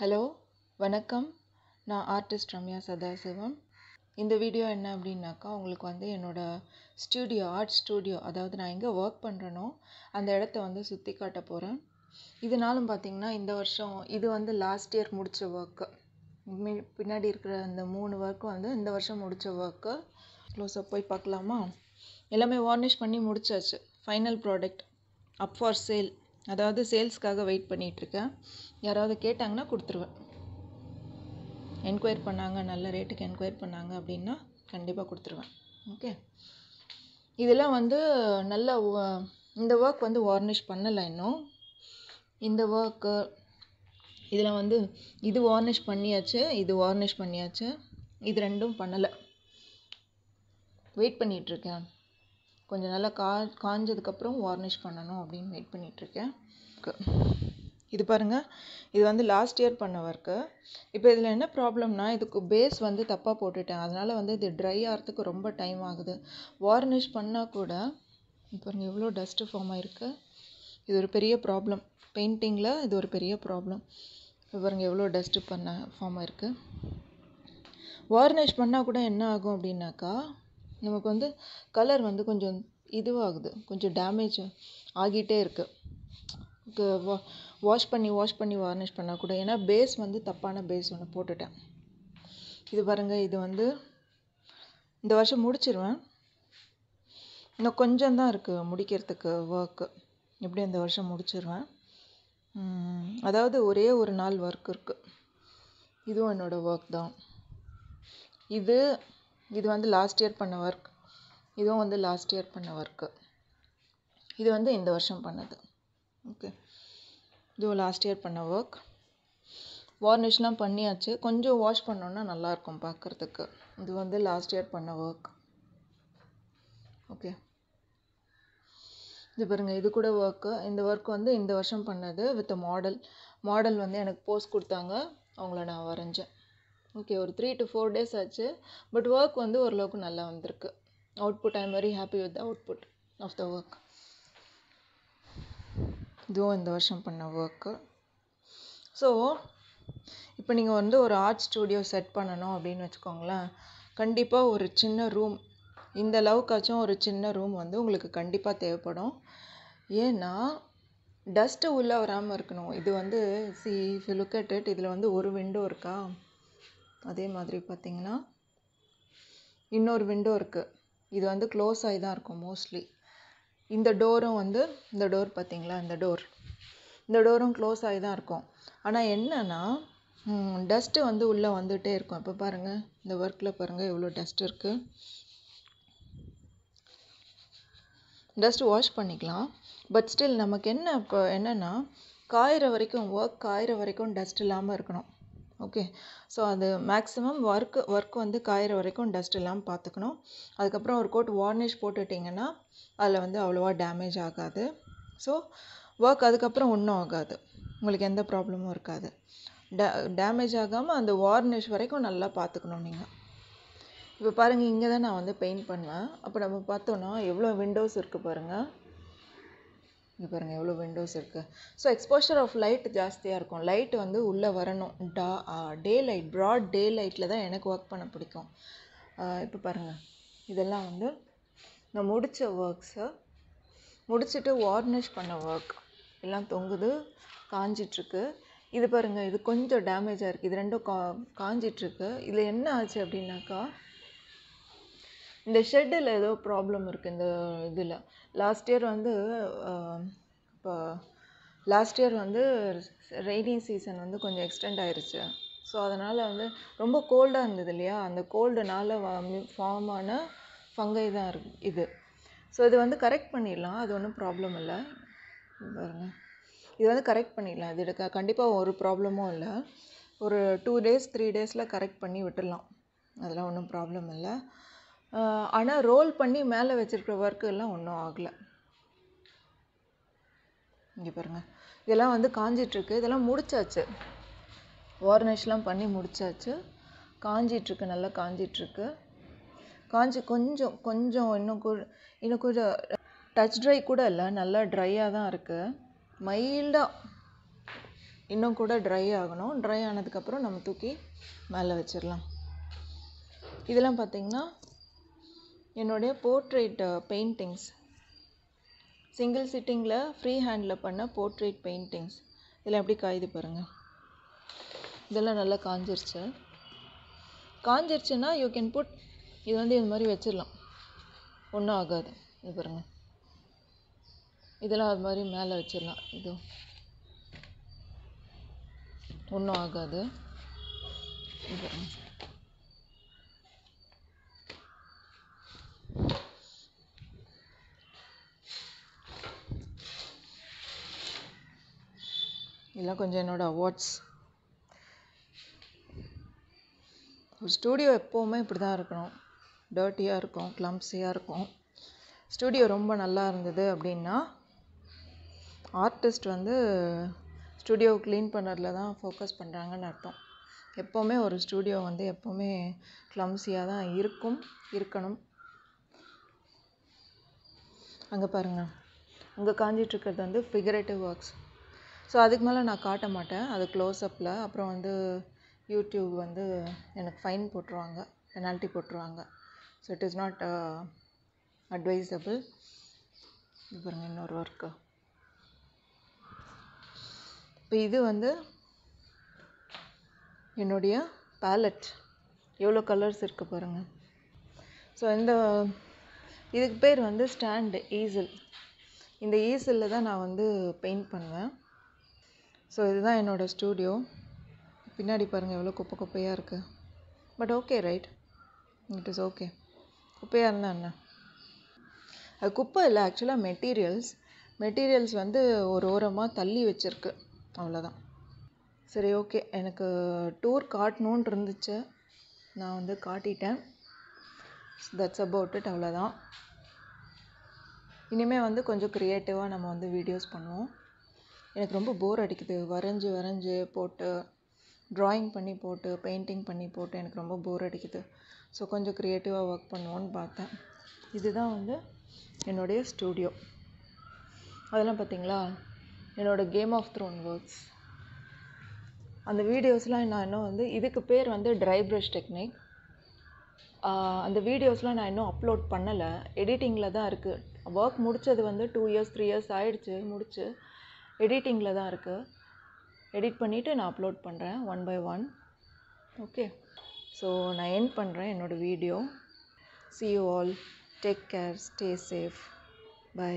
hello வணக்கம் நான் artist Ramya Sadasivam இந்த வீடியோ என்ன அப்படின்னாக்கா உங்களுக்கு வந்து என்னோடய ஸ்டூடியோ ஆர்ட் ஸ்டூடியோ அதாவது நான் எங்கே ஒர்க் பண்ணுறேனோ அந்த இடத்த வந்து சுற்றி காட்ட போகிறேன் இதனாலும் பார்த்திங்கன்னா இந்த வருஷம் இது வந்து லாஸ்ட் இயர் முடித்த ஒர்க்கு பின்னாடி இருக்கிற அந்த மூணு ஒர்க்கு வந்து இந்த வருஷம் முடித்த ஒர்க்கு க்ளோஸாக போய் பார்க்கலாமா எல்லாமே வார்னிஷ் பண்ணி முடிச்சாச்சு final product up for sale அதாவது சேல்ஸ்க்காக வெயிட் பண்ணிகிட்ருக்கேன் யாராவது கேட்டாங்கன்னா கொடுத்துருவேன் என்கொயர் பண்ணாங்க நல்ல ரேட்டுக்கு என்கொயர் பண்ணாங்க அப்படின்னா கண்டிப்பாக கொடுத்துருவேன் ஓகே இதெல்லாம் வந்து நல்ல இந்த ஒர்க் வந்து வார்னிஷ் பண்ணலை இன்னும் இந்த ஒர்க்கு இதில் வந்து இது வார்னிஷ் பண்ணியாச்சு இது வார்னிஷ் பண்ணியாச்சு இது ரெண்டும் பண்ணலை வெயிட் பண்ணிகிட்ருக்கேன் கொஞ்சம் நல்லா கா காஞ்சதுக்கப்புறம் வார்னிஷ் பண்ணணும் அப்படின்னு வெயிட் பண்ணிகிட்ருக்கேன் இது பாருங்கள் இது வந்து லாஸ்ட் இயர் பண்ண ஒர்க்கு இப்போ இதில் என்ன ப்ராப்ளம்னா இதுக்கு பேஸ் வந்து தப்பாக போட்டுட்டேன் அதனால் வந்து இது ட்ரை ஆகிறதுக்கு ரொம்ப டைம் ஆகுது வார்னிஷ் பண்ணால் கூட இப்போ எவ்வளோ டஸ்ட்டு ஃபார்ம் ஆகிருக்கு இது ஒரு பெரிய ப்ராப்ளம் பெயிண்டிங்கில் இது ஒரு பெரிய ப்ராப்ளம் பாருங்க எவ்வளோ டஸ்ட்டு பண்ண ஃபார்ம் ஆயிருக்கு வார்னிஷ் பண்ணால் கூட என்ன ஆகும் அப்படின்னாக்கா நமக்கு வந்து கலர் வந்து கொஞ்சம் இதுவாகுது கொஞ்சம் டேமேஜ் ஆகிட்டே இருக்குது வா வாஷ் பண்ணி வாஷ் பண்ணி வார்னிஷ் பண்ணால் கூட ஏன்னா பேஸ் வந்து தப்பான பேஸ் ஒன்று போட்டுட்டேன் இது பாருங்கள் இது வந்து இந்த வருஷம் முடிச்சிருவேன் இன்னும் கொஞ்சம் தான் இருக்குது முடிக்கிறதுக்கு ஒர்க்கு எப்படி இந்த வருஷம் முடிச்சிருவேன் அதாவது ஒரே ஒரு நாள் ஒர்க் இருக்குது இதுவும் என்னோடய ஒர்க் தான் இது இது வந்து லாஸ்ட் இயர் பண்ண ஒர்க் இதுவும் வந்து லாஸ்ட் இயர் பண்ண ஒர்க்கு இது வந்து இந்த வருஷம் பண்ணது ஓகே இதுவும் லாஸ்ட் இயர் பண்ண ஒர்க் வார்னிஷ்லாம் பண்ணியாச்சு கொஞ்சம் வாஷ் பண்ணோன்னா நல்லாயிருக்கும் பார்க்குறதுக்கு இது வந்து லாஸ்ட் இயர் பண்ண ஒர்க் ஓகே இது பாருங்கள் இது கூட ஒர்க்கு இந்த ஒர்க் வந்து இந்த வருஷம் பண்ணது வித் மாடல் மாடல் வந்து எனக்கு போஸ்ட் கொடுத்தாங்க அவங்கள நான் வரைஞ்சேன் ஓகே ஒரு த்ரீ டு ஃபோர் டேஸ் ஆச்சு பட் ஒர்க் வந்து ஓரளவுக்கு நல்லா வந்திருக்கு output but I'm very happy with output of the work இதுவும் இந்த வருஷம் பண்ண ஒர்க்கு ஸோ இப்போ நீங்கள் வந்து ஒரு ஆர்ட் ஸ்டூடியோ செட் பண்ணணும் அப்படின்னு வச்சுக்கோங்களேன் கண்டிப்பாக ஒரு சின்ன ரூம் இந்த லவுக்காச்சும் ஒரு சின்ன ரூம் வந்து உங்களுக்கு கண்டிப்பாக தேவைப்படும் ஏன்னா டஸ்ட்டு உள்ளே வராமல் இருக்கணும் இது வந்து see if look at it இதில் வந்து ஒரு விண்டோ இருக்கா அதே மாதிரி பார்த்திங்கன்னா இன்னொரு விண்டோ இருக்குது இது வந்து க்ளோஸ் ஆகி தான் இருக்கும் மோஸ்ட்லி இந்த டோரும் வந்து இந்த டோர் பார்த்திங்களா இந்த டோர் இந்த டோரும் க்ளோஸ் ஆகி தான் இருக்கும் ஆனால் என்னென்னா டஸ்ட்டு வந்து உள்ளே வந்துகிட்டே இருக்கும் இப்போ பாருங்கள் இந்த ஒர்க்கில் பாருங்கள் எவ்வளோ டஸ்ட் இருக்குது டஸ்ட் வாஷ் பண்ணிக்கலாம் பட் ஸ்டில் நமக்கு என்ன இப்போ என்னென்னா காயிற வரைக்கும் ஒர்க் காயிற வரைக்கும் டஸ்ட் இல்லாமல் இருக்கணும் ஓகே ஸோ அது மேக்ஸிமம் ஒர்க்கு ஒர்க் வந்து காயிற வரைக்கும் டஸ்ட் இல்லாமல் பார்த்துக்கணும் அதுக்கப்புறம் ஒரு கோட் வார்னிஷ் போட்டுட்டிங்கன்னா அதில் வந்து அவ்வளோவா டேமேஜ் ஆகாது ஸோ ஒர்க் அதுக்கப்புறம் ஒன்றும் ஆகாது உங்களுக்கு எந்த ப்ராப்ளமும் இருக்காது டே டேமேஜ் ஆகாமல் அந்த வார்னிஷ் வரைக்கும் நல்லா பார்த்துக்கணும் நீங்கள் இப்போ பாருங்கள் இங்கே தான் நான் வந்து பெயிண்ட் பண்ணேன் அப்போ நம்ம பார்த்தோன்னா எவ்வளோ விண்டோஸ் இருக்குது பாருங்கள் இங்கே பாருங்கள் எவ்வளோ விண்டோஸ் இருக்குது ஸோ எக்ஸ்போஷர் ஆஃப் லைட் ஜாஸ்தியாக இருக்கும் லைட் வந்து உள்ளே வரணும் டா டே லைட் ப்ராட் டே லைட்டில் தான் எனக்கு ஒர்க் பண்ண பிடிக்கும் இப்போ பாருங்கள் இதெல்லாம் வந்து நான் முடித்த ஒர்க்ஸு முடிச்சுட்டு வார்னிஷ் பண்ண ஒர்க் எல்லாம் தொங்குது காஞ்சிட்ருக்கு இது பாருங்கள் இது கொஞ்சம் டேமேஜாக இருக்குது இது ரெண்டும் கா காஞ்சிட்ருக்கு இதில் என்ன ஆச்சு அப்படின்னாக்கா இந்த ஷெட்டில் ஏதோ ப்ராப்ளம் இருக்குது இந்த இதில் லாஸ்ட் இயர் வந்து இப்போ லாஸ்ட் இயர் வந்து ரெய்னி சீசன் வந்து கொஞ்சம் எக்ஸ்டெண்ட் ஆகிருச்சு ஸோ அதனால் வந்து ரொம்ப கோல்டாக இருந்தது இல்லையா அந்த கோல்டுனால ஃபார்ம் ஆன ஃபங்கை தான் இருக்கு இது ஸோ இது வந்து கரெக்ட் பண்ணிடலாம் அது ஒன்றும் ப்ராப்ளம் இல்லை பாருங்கள் இது வந்து கரெக்ட் பண்ணிடலாம் இது க கண்டிப்பாக ஒரு ப்ராப்ளமும் இல்லை ஒரு டூ டேஸ் த்ரீ டேஸில் கரெக்ட் பண்ணி விட்டுடலாம் அதெல்லாம் ஒன்றும் ப்ராப்ளம் இல்லை ஆனால் ரோல் பண்ணி மேலே வச்சுருக்கிற ஒர்க்கு எல்லாம் ஒன்றும் ஆகலை இங்கே பாருங்கள் இதெல்லாம் வந்து காஞ்சிட்ருக்கு இதெல்லாம் முடிச்சாச்சு வார்னிஷ்லாம் பண்ணி முடிச்சாச்சு காஞ்சிட்ருக்கு நல்லா காஞ்சிட்ருக்கு காஞ்சி கொஞ்சம் கொஞ்சம் இன்னும் கூ இன்னும் கொஞ்சம் டச் ட்ரை கூட இல்லை நல்லா ட்ரையாக தான் இருக்குது மைல்டாக இன்னும் கூட ட்ரை ஆகணும் ட்ரை ஆனதுக்கப்புறம் நம்ம தூக்கி மேலே வச்சிடலாம் இதெல்லாம் பார்த்திங்கன்னா என்னுடைய போர்ட்ரேட் பெயிண்டிங்ஸ் சிங்கிள் சிட்டிங்கில் ஃப்ரீ ஹேண்டில் பண்ண போர்ட்ரேட் பெயிண்டிங்ஸ் இதில் எப்படி காயுது பாருங்கள் இதெல்லாம் நல்லா காஞ்சிருச்சு காஞ்சிருச்சுன்னா யூ கேன் புட் இது வந்து இது மாதிரி வச்சிடலாம் ஒன்றும் ஆகாது இது பாருங்கள் இதெல்லாம் அது மாதிரி மேலே வச்சிடலாம் இது ஒன்றும் ஆகாது இது இதெல்லாம் கொஞ்சம் என்னோடய அவார்ட்ஸ் ஒரு ஸ்டூடியோ எப்போவுமே இப்படி தான் இருக்கணும் டர்ட்டியாக இருக்கும் கிளம்ஸியாக இருக்கும் ஸ்டூடியோ ரொம்ப நல்லா இருந்தது அப்படின்னா ஆர்டிஸ்ட் வந்து ஸ்டூடியோ க்ளீன் பண்ணுறதுல தான் ஃபோக்கஸ் பண்ணுறாங்கன்னு அர்த்தம் எப்போவுமே ஒரு ஸ்டூடியோ வந்து எப்போவுமே கிளம்ஸியாக தான் இருக்கும் இருக்கணும் அங்கே பாருங்கள் அங்கே காஞ்சிகிட்ருக்கறது வந்து ஃபிகரேட்டிவ் ஒர்க்ஸ் ஸோ அதுக்கு மேலே நான் காட்ட மாட்டேன் அது க்ளோஸ்அப்பில் அப்புறம் வந்து யூடியூப் வந்து எனக்கு ஃபைன் போட்டுருவாங்க பெனால்ட்டி போட்டுருவாங்க so it is not advisable இது பாருங்கள் இன்னொரு ஒர்க்கு இப்போ இது வந்து என்னுடைய பேலட் எவ்வளோ கலர்ஸ் இருக்குது பாருங்கள் ஸோ இந்த இதுக்கு பேர் வந்து ஸ்டாண்டு ஈஸில் இந்த ஈஸிலில் தான் நான் வந்து பெயிண்ட் பண்ணுவேன் ஸோ இதுதான் என்னோடய ஸ்டூடியோ பின்னாடி பாருங்கள் எவ்வளோ குப்பை குப்பையாக இருக்குது but okay right it is okay குப்பையாக இருந்தால் என்ன அது குப்பை இல்லை ஆக்சுவலாக மெட்டீரியல்ஸ் மெட்டீரியல்ஸ் வந்து ஒரு ஓரமாக தள்ளி வச்சுருக்கு அவ்வளோதான் சரி ஓகே எனக்கு டூர் காட்டணுன்ட்டு இருந்துச்சு நான் வந்து காட்டிட்டேன் தட்ஸ் அபவுட் இட் அவ்வளோதான் இனிமேல் வந்து கொஞ்சம் க்ரியேட்டிவாக நம்ம வந்து வீடியோஸ் பண்ணுவோம் எனக்கு ரொம்ப போர் அடிக்குது வரைஞ்சி வரைஞ்சி போட்டு ட்ராயிங் பண்ணி போட்டு பெயிண்டிங் பண்ணி போட்டு எனக்கு ரொம்ப போர் அடிக்குது ஸோ கொஞ்சம் க்ரியேட்டிவாக ஒர்க் பண்ணுவோன்னு பார்த்தேன் இதுதான் வந்து என்னுடைய ஸ்டூடியோ அதெல்லாம் பார்த்தீங்களா என்னோடய கேம் ஆஃப் த்ரோன் ஒர்க்ஸ் அந்த வீடியோஸ்லாம் நான் இன்னும் வந்து இதுக்கு பேர் வந்து ட்ரை ப்ரஷ் டெக்னிக் அந்த வீடியோஸ்லாம் நான் இன்னும் அப்லோட் பண்ணலை எடிட்டிங்கில் தான் இருக்குது ஒர்க் முடித்தது வந்து டூ இயர்ஸ் த்ரீ இயர்ஸ் ஆகிடுச்சு முடித்து எடிட்டிங்கில் தான் இருக்குது எடிட் பண்ணிவிட்டு நான் அப்லோட் பண்ணுறேன் one by one okay so நான் எண்ட் பண்ணுறேன் என்னோடய video see you all take care stay safe by